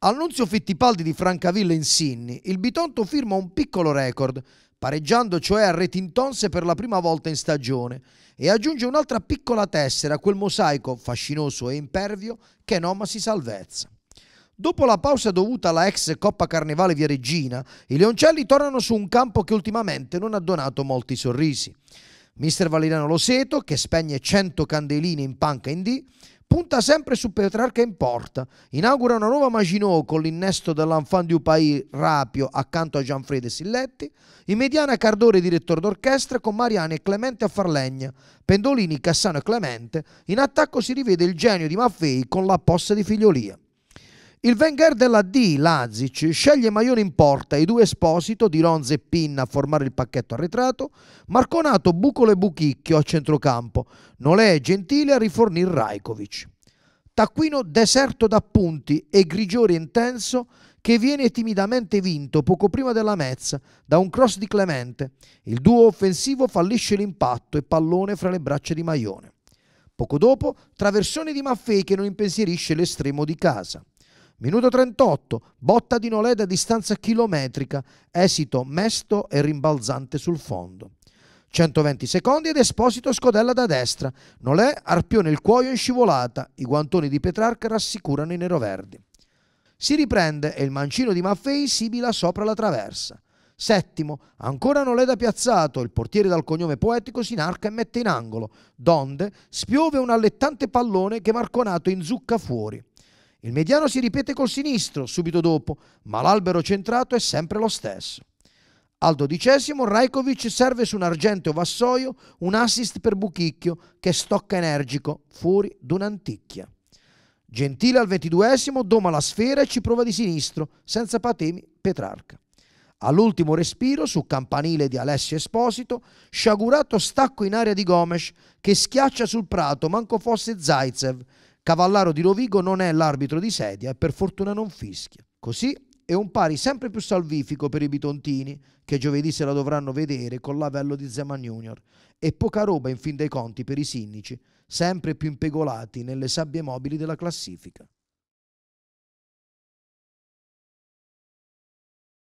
Al Fittipaldi di Francavilla in Sinni, il Bitonto firma un piccolo record, pareggiando cioè a Retintonse per la prima volta in stagione, e aggiunge un'altra piccola tessera a quel mosaico fascinoso e impervio che Noma si salvezza. Dopo la pausa dovuta alla ex Coppa Carnevale via Regina, i Leoncelli tornano su un campo che ultimamente non ha donato molti sorrisi. Mister Valeriano Loseto, che spegne 100 candeline in panca in D, punta sempre su Petrarca in porta. Inaugura una nuova Maginot con l'innesto dell'Enfant du Pays Rapio accanto a Gianfredo Silletti. In mediana Cardore direttore d'orchestra con Mariani e Clemente a Farlegna, Pendolini, Cassano e Clemente. In attacco si rivede il genio di Maffei con la possa di Figliolia. Il Wenger della D, Lazic, sceglie Maione in porta i due Esposito, Di Ronza e Pinna a formare il pacchetto arretrato, Marconato, Bucolo e Buchicchio a centrocampo, Nolè e Gentile a rifornir Rajkovic. Taccuino deserto da punti e grigiore intenso che viene timidamente vinto poco prima della mezza da un cross di Clemente. Il duo offensivo fallisce l'impatto e pallone fra le braccia di Maione. Poco dopo, traversone di Maffei che non impensierisce l'estremo di casa. Minuto 38, botta di Nolè da distanza chilometrica, esito mesto e rimbalzante sul fondo. 120 secondi ed Esposito scodella da destra. Nolè arpione il cuoio in scivolata. I guantoni di Petrarca rassicurano i neroverdi. Si riprende e il mancino di Maffei sibila sopra la traversa. Settimo, ancora Nolè da piazzato, il portiere dal cognome poetico si inarca e mette in angolo, donde spiove un allettante pallone che Marconato inzucca fuori. Il mediano si ripete col sinistro subito dopo, ma l'albero centrato è sempre lo stesso. Al dodicesimo Rajkovic serve su un argenteo vassoio un assist per Buchicchio che stocca energico fuori d'un'anticchia. Gentile al ventiduesimo doma la sfera e ci prova di sinistro, senza patemi Petrarca. All'ultimo respiro, su campanile di Alessio Esposito, sciagurato stacco in aria di Gomes che schiaccia sul prato, manco fosse Zaitsev, Cavallaro di Rovigo non è l'arbitro di sedia e per fortuna non fischia. Così è un pari sempre più salvifico per i bitontini, che giovedì se la dovranno vedere con l'avello di Zeman Junior, e poca roba in fin dei conti per i sinnici, sempre più impegolati nelle sabbie mobili della classifica.